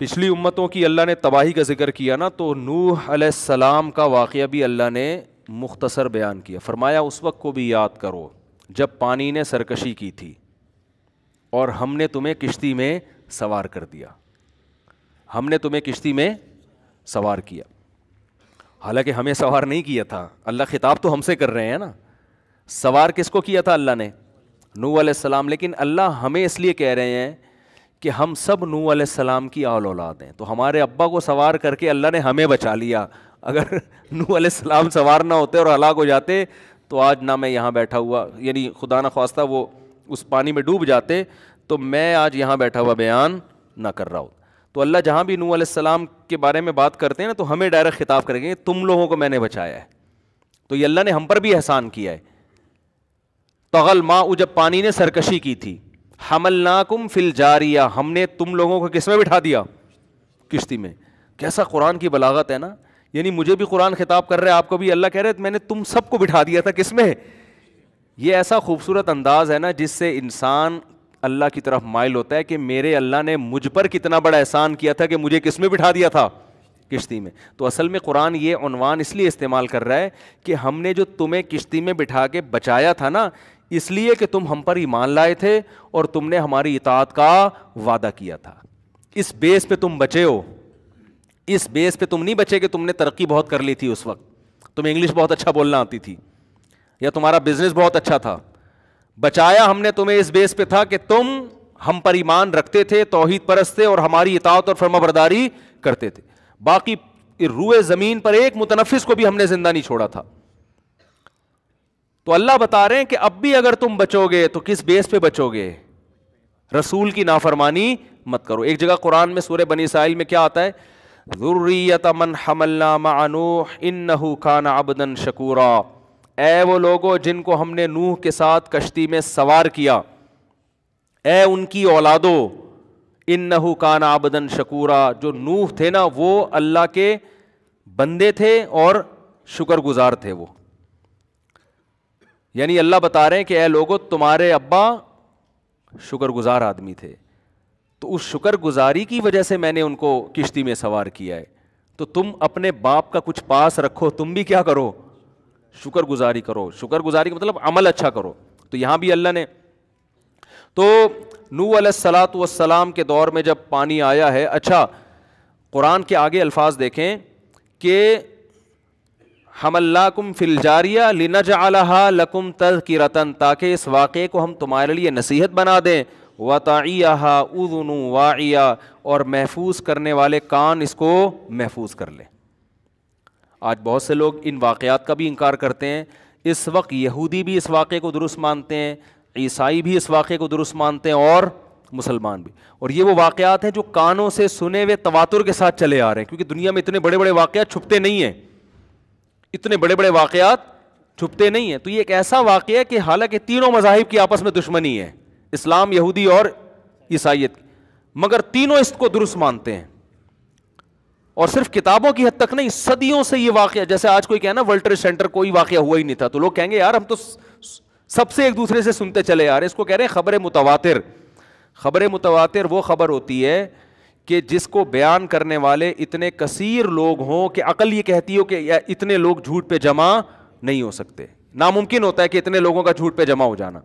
पिछली उम्मतों की अल्लाह ने तबाही का जिक्र किया ना तो नूह सलाम का वाक़ भी अल्लाह ने मुख्तसर बयान किया फरमाया उस वक्त को भी याद करो जब पानी ने सरकशी की थी और हमने तुम्हें किश्ती में सवार कर दिया हमने तुम्हें किश्ती में सवार किया हालांकि हमें सवार नहीं किया था अल्लाह खिताब तो हमसे कर रहे हैं ना सवार किसको किया था अल्लाह ने नू सलाम लेकिन अल्लाह हमें इसलिए कह रहे हैं कि हम सब नू सलाम की आल औलाद हैं तो हमारे अब्बा को सवार करके अल्लाह ने हमें बचा लिया अगर नू सलाम सवार ना होते और हलाक हो जाते तो आज ना मैं यहाँ बैठा हुआ यानी खुदा न खास्ता वो उस पानी में डूब जाते तो मैं आज यहाँ बैठा हुआ बयान ना कर रहा हूँ तो अल्लाह जहाँ भी नू सलाम के बारे में बात करते हैं ना तो हमें डायरेक्ट खिताब करेंगे तुम लोगों को मैंने बचाया है तो ये अल्लाह ने हम पर भी एहसान किया है तगल माँ वो जब पानी ने सरकशी की थी हमलनाकुम फिल जा रिया हमने तुम लोगों को किस में बिठा दिया किश्ती में कैसा कुरान की बलागत है ना यानी मुझे भी कुरान खिताब कर रहे हैं आपको भी अल्लाह कह रहे तो मैंने तुम सबको बिठा दिया था किस में है ये ऐसा खूबसूरत अंदाज है ना जिससे इंसान अल्लाह की तरफ माइल होता है कि मेरे अल्लाह ने मुझ पर कितना बड़ा एहसान किया था कि मुझे किस में बिठा दिया था किश्ती में तो असल में कुरान ये उनवान इसलिए इस्तेमाल कर रहा है कि हमने जो तुम्हें किश्ती में बिठा के बचाया था ना इसलिए कि तुम हम पर ईमान लाए थे और तुमने हमारी इतात का वादा किया था इस बेस पे तुम बचे हो इस बेस पे तुम नहीं बचे कि तुमने तरक्की बहुत कर ली थी उस वक्त तुम्हें इंग्लिश बहुत अच्छा बोलना आती थी या तुम्हारा बिजनेस बहुत अच्छा था बचाया हमने तुम्हें इस बेस पे था कि तुम हम पर ईमान रखते थे तोहहीद परस्त थे और हमारी इतात और फर्माबरदारी करते थे बाकी रूए ज़मीन पर एक मुतनफ़ को भी हमने ज़िंदा नहीं छोड़ा था तो अल्लाह बता रहे हैं कि अब भी अगर तुम बचोगे तो किस बेस पे बचोगे रसूल की नाफरमानी मत करो एक जगह कुरान में सूर्य बनी साहिल में क्या आता है ज़ुर्रियत मन हमल्ला मानूह इन्नहु खान अबदन शकूरा ए वो लोगो जिनको हमने नूह के साथ कश्ती में सवार किया ए उनकी औलादो इन्नहु कान आबदन शकूरा जो नूह थे ना वो अल्लाह के बंदे थे और शुक्रगुजार थे वो यानी अल्लाह बता रहे हैं कि ए लोगो तुम्हारे अब्बा शुक्रगुजार आदमी थे तो उस शुक्र गुज़ारी की वजह से मैंने उनको किश्ती में सवार किया है तो तुम अपने बाप का कुछ पास रखो तुम भी क्या करो शुक्रगुजारी करो शुक्रगुजारी का मतलब अमल अच्छा करो तो यहाँ भी अल्लाह ने तो नू सलात वसलाम के दौर में जब पानी आया है अच्छा कुरान के आगे अल्फाज देखें कि हम हमल्लाकुम फिलजारिया लिनज आलहा लकुम रतन ताकि इस वाक़े को हम तुम्हारे लिए नसीहत बना दें वताइया उदनु वाइया और महफूज करने वाले कान इसको महफूज कर लें आज बहुत से लोग इन वाक़ात का भी इनकार करते हैं इस वक्त यहूदी भी इस वाक़े को दुरुस्त मानते हैं ईसाई भी इस वाक़े को दुरुस्त मानते हैं और मुसलमान भी और ये वो वाक़ात हैं जो कानों से सुने हुए तवातुर के साथ चले आ रहे हैं क्योंकि दुनिया में इतने बड़े बड़े वाक़ छुपते नहीं हैं इतने बड़े बड़े वाकयात छुपते नहीं हैं तो ये एक ऐसा वाक़ है कि हालांकि तीनों मजाहब की आपस में दुश्मनी है इस्लाम यहूदी और ईसाइत मगर तीनों इसको दुरुस्त मानते हैं और सिर्फ किताबों की हद तक नहीं सदियों से ये वाक़ जैसे आज कोई कहना वर्ल्टर सेंटर कोई वाक़ हुआ ही नहीं था तो लोग कहेंगे यार हम तो सबसे एक दूसरे से सुनते चले यार इसको कह रहे हैं खबरें मुतवातिर खबरें मुतवातिर वो खबर होती है कि जिसको बयान करने वाले इतने कसीर लोग हों कि अकल ये कहती हो कि इतने लोग झूठ पे जमा नहीं हो सकते नामुमकिन होता है कि इतने लोगों का झूठ पे जमा हो जाना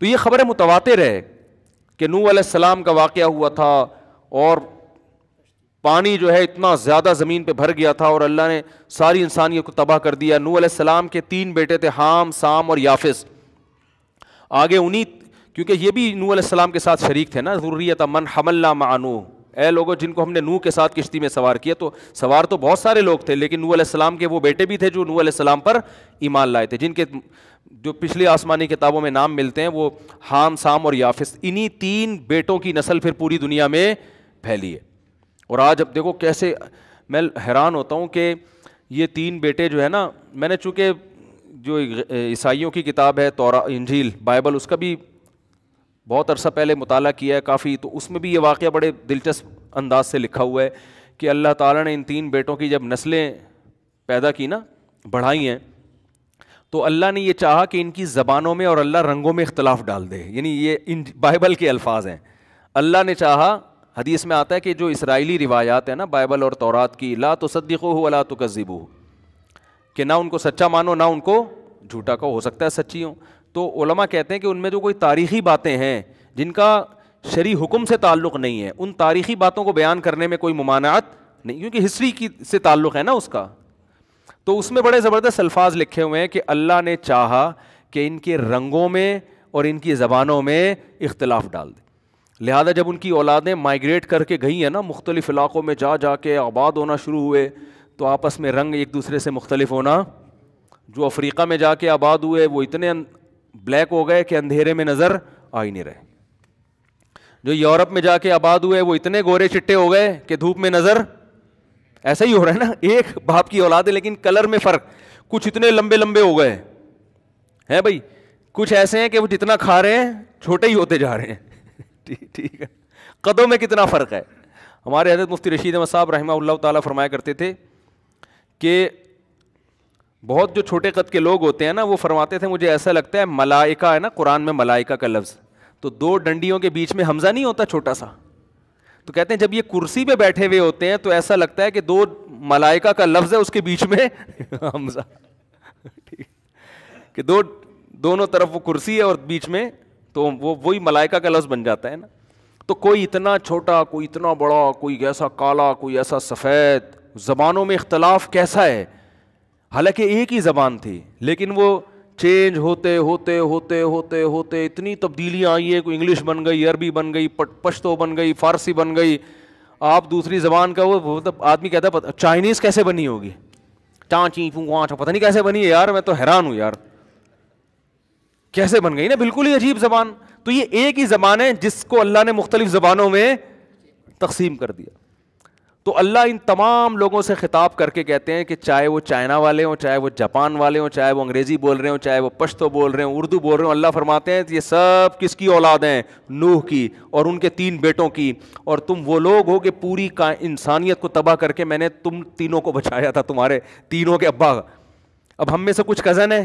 तो ये खबरें मुतवाते रहे कि नू सलाम का वाक़ हुआ था और पानी जो है इतना ज़्यादा ज़मीन पर भर गया था और अल्लाह ने सारी इंसानियत को तबाह कर दिया नू सलाम के तीन बेटे थे हाम साम और याफिस आगे उन्हीं क्योंकि ये भी नू आसमाम के साथ शरीक थे ना ज़रूरियत मन हमल्ला मानू ए लोगों जिनको हमने नू के साथ किश्ती में सवार किया तो सवार तो बहुत सारे लोग थे लेकिन नू आसमाम के वो बेटे भी थे जो नू आसमाम पर ईमान लाए थे जिनके जो पिछली आसमानी किताबों में नाम मिलते हैं वो हाम साम और याफिस इन्हीं तीन बेटों की नस्ल फिर पूरी दुनिया में फैली है और आज अब देखो कैसे मैं हैरान होता हूँ कि ये तीन बेटे जो है ना मैंने चूँकि जो ईसाइयों की किताब है तोरा इंजील बाइबल उसका भी बहुत अरसा पहले मुताला किया है काफ़ी तो उसमें भी ये वाक़ बड़े दिलचस्प अंदाज से लिखा हुआ है कि अल्लाह ताला ने इन तीन बेटों की जब नस्लें पैदा की ना बढ़ाई हैं तो अल्लाह ने ये चाहा कि इनकी ज़बानों में और अल्लाह रंगों में इख्तलाफ डाल दे यानी ये इन बाइबल के अल्फाज हैं अल्लाह ने चाहा हदीस में आता है कि जो इसराइली रिवायात हैं ना बाइबल और तौरात की ला तो सद्दीक़ो हो अला तो हो कि ना उनको सच्चा मानो ना उनको झूठा का हो सकता है सच्ची हो तो ओलमा कहते हैं कि उनमें जो कोई तारीख़ी बातें हैं जिनका शरी हुक्म से ताल्लुक़ नहीं है उन तारीख़ी बातों को बयान करने में कोई ममानात नहीं क्योंकि हिस्ट्री की से ताल्लुक़ है ना उसका तो उसमें बड़े ज़बरदस्त अल्फाज लिखे हुए हैं कि अल्लाह ने चाह कि इनके रंगों में और इनकी ज़बानों में इख्तलाफ डाल दें लिहाजा जब उनकी औलादें माइग्रेट करके गई हैं ना मुख्तलिफ़ इलाक़ों में जा जा के आबाद होना शुरू हुए तो आपस में रंग एक दूसरे से मुख्तलिफ होना जो अफ्रीका में जाके आबाद हुए वो इतने ब्लैक हो गए कि अंधेरे में नजर आ ही नहीं रहे जो यूरोप में जाके आबाद हुए वो इतने गोरे चिट्टे हो गए कि धूप में नजर ऐसा ही हो रहा है ना एक बाप की औलाद है लेकिन कलर में फर्क कुछ इतने लंबे लंबे हो गए हैं भाई कुछ ऐसे हैं कि वो जितना खा रहे हैं छोटे ही होते जा रहे हैं ठीक है कदों में कितना फ़र्क है हमारे हजरत मुफ्ती रशीद अहमद साहब रहमा ताला करते थे कि बहुत जो छोटे कद के लोग होते हैं ना वो फरमाते थे मुझे ऐसा लगता है मलाइका है ना कुरान में मलाइका का लफ्ज़ तो दो डंडियों के बीच में हमज़ा नहीं होता छोटा सा तो कहते हैं जब ये कुर्सी पे बैठे हुए होते हैं तो ऐसा लगता है कि दो मलाइका का लफ्ज़ है उसके बीच में हमज़ा ठीक कि दो दोनों तरफ वो कुर्सी है और बीच में तो वो वही मलाइका का लफ्ज़ बन जाता है ना तो कोई इतना छोटा कोई इतना बड़ा कोई ऐसा काला कोई ऐसा सफ़ेद ज़बानों में इख्तलाफ कैसा है हालांकि एक ही ज़बान थी लेकिन वो चेंज होते होते होते होते होते इतनी तब्दीलियाँ आई है कोई इंग्लिश बन गई अरबी बन गई पश्तो बन गई फारसी बन गई आप दूसरी ज़बान का वो मतलब आदमी कहता है चाइनीज़ कैसे बनी होगी चाँची फूँ वहाँ पता नहीं कैसे बनी है यार मैं तो हैरान हूँ यार कैसे बन गई ना बिल्कुल ही अजीब ज़बान तो ये एक ही ज़बान है जिसको अल्लाह ने मुख्तलिफ़ ज़बानों में तकसीम कर दिया तो अल्लाह इन तमाम लोगों से ख़िताब करके कहते हैं कि चाहे वो चाइना वाले हों चाहे वो जापान वाले हों चाहे वो अंग्रेज़ी बोल रहे हों चाहे वो पश्तो बोल रहे हो उर्दू बोल रहे हो अल्लाह फरमाते हैं ये सब किसकी औलाद हैं नूह की और उनके तीन बेटों की और तुम वो लोग हो कि पूरी का इंसानियत को तबाह करके मैंने तुम तीनों को बचाया था तुम्हारे तीनों के अब्बा अब हम में से कुछ कज़न है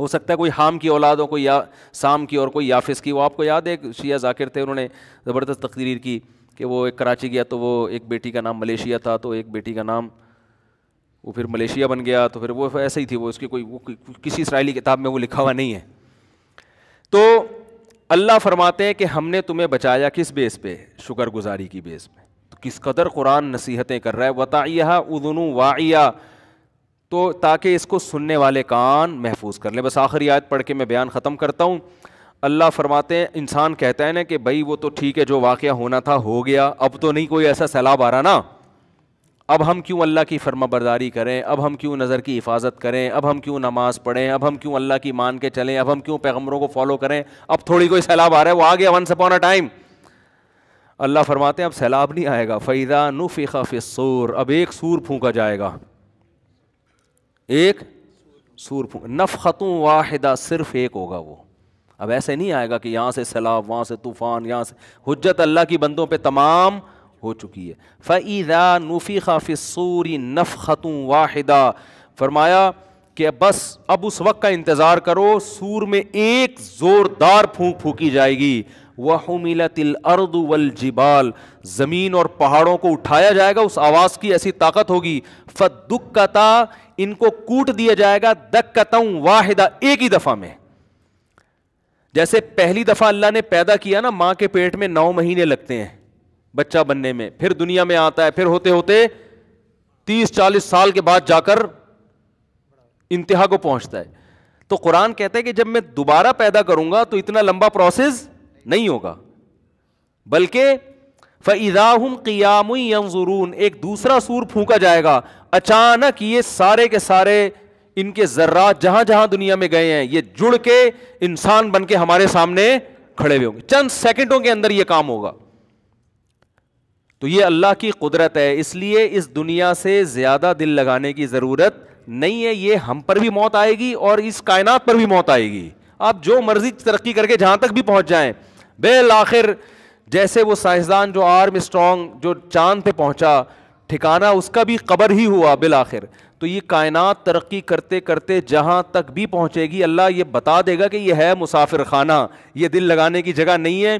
हो सकता है कोई हाम की औलाद हो कोई या शाम की और कोई याफिस की वो आपको याद है शिया जाकिर थे उन्होंने ज़बरदस्त तकदीर की कि वो एक कराची गया तो वो एक बेटी का नाम मलेशिया था तो एक बेटी का नाम वो फिर मलेशिया बन गया तो फिर वो ऐसे ही थी वो उसकी कोई वो किसी इसराइली किताब में वो लिखा हुआ नहीं है तो अल्लाह फरमाते हैं कि हमने तुम्हें बचाया किस बेस पे गुज़ारी की बेस पे तो किस कदर कुरान नसीहतें कर रहा है वताइया उदनु वाइया तो ताकि इसको सुनने वाले कान महफूज कर लें बस आखिरी आयत पढ़ के मैं बयान ख़त्म करता हूँ अल्लाह फरमाते हैं इंसान कहता है ना कि भाई वो तो ठीक है जो वाक़ होना था हो गया अब तो नहीं कोई ऐसा सैलाब आ रहा ना अब हम क्यों अल्लाह की फरमा बरदारी करें अब हम क्यों नज़र की हिफाजत करें अब हम क्यों नमाज़ पढ़ें अब हम क्यों अल्लाह की मान के चलें अब हम क्यों पैग़मरों को फॉलो करें अब थोड़ी कोई सैलाब आ रहा है वो आ गया वंस अपॉन अ टाइम अल्लाह फरमाते हैं अब सैलाब नहीं आएगा नुफ़ी नुफ़िका सूर अब एक सूर फूका जाएगा एक सूर फूक नफ़ खतु वाहिदा सिर्फ़ एक होगा वो अब ऐसे नहीं आएगा कि यहाँ से सैलाब वहाँ से तूफ़ान यहाँ से हजत अल्लाह की बंदों पर तमाम हो चुकी है फ़ैदा नफ़ी सूरी नफ़ ख़तूँ वाहिदा फरमाया कि बस अब उस वक्त का इंतज़ार करो सूर में एक ज़ोरदार फूक फूकी जाएगी वह मिलतिल अर्द वल जिबाल ज़मीन और पहाड़ों को उठाया जाएगा उस आवाज़ की ऐसी ताकत होगी फ़ दुख कता इनको कूट दिया जाएगा दक कताऊँ वाहिदा एक ही दफ़ा में जैसे पहली दफा अल्लाह ने पैदा किया ना मां के पेट में नौ महीने लगते हैं बच्चा बनने में फिर दुनिया में आता है फिर होते होते तीस चालीस साल के बाद जाकर इंतहा को पहुंचता है तो कुरान कहते हैं कि जब मैं दोबारा पैदा करूंगा तो इतना लंबा प्रोसेस नहीं होगा बल्कि फ़ैदाहम क़ियामुन एक दूसरा सूर फूका जाएगा अचानक ये सारे के सारे इनके जर्रा जहां जहां दुनिया में गए हैं ये जुड़ के इंसान बन के हमारे सामने खड़े हुए होंगे चंद सेकेंडों के अंदर ये काम होगा तो ये अल्लाह की कुदरत है इसलिए इस दुनिया से ज्यादा दिल लगाने की जरूरत नहीं है ये हम पर भी मौत आएगी और इस कायनात पर भी मौत आएगी आप जो मर्जी तरक्की करके जहां तक भी पहुंच जाए बेल आखिर जैसे वो साइंसदान जो आर्म स्ट्रॉन्ग जो चांद पे पहुंचा ठिकाना उसका भी कबर ही हुआ बिल आखिर तो ये कायनात तरक्की करते करते जहाँ तक भी पहुँचेगी अल्लाह ये बता देगा कि यह है मुसाफिर खाना ये दिल लगाने की जगह नहीं है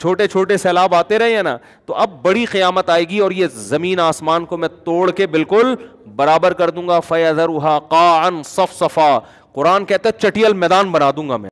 छोटे छोटे सैलाब आते रहे हैं ना तो अब बड़ी क़्यामत आएगी और ये ज़मीन आसमान को मैं तोड़ के बिल्कुल बराबर कर दूंगा फ़ैज़रुहा कान सफ़ सफ़ा कुरान कहता है चटियल मैदान बना दूंगा मैं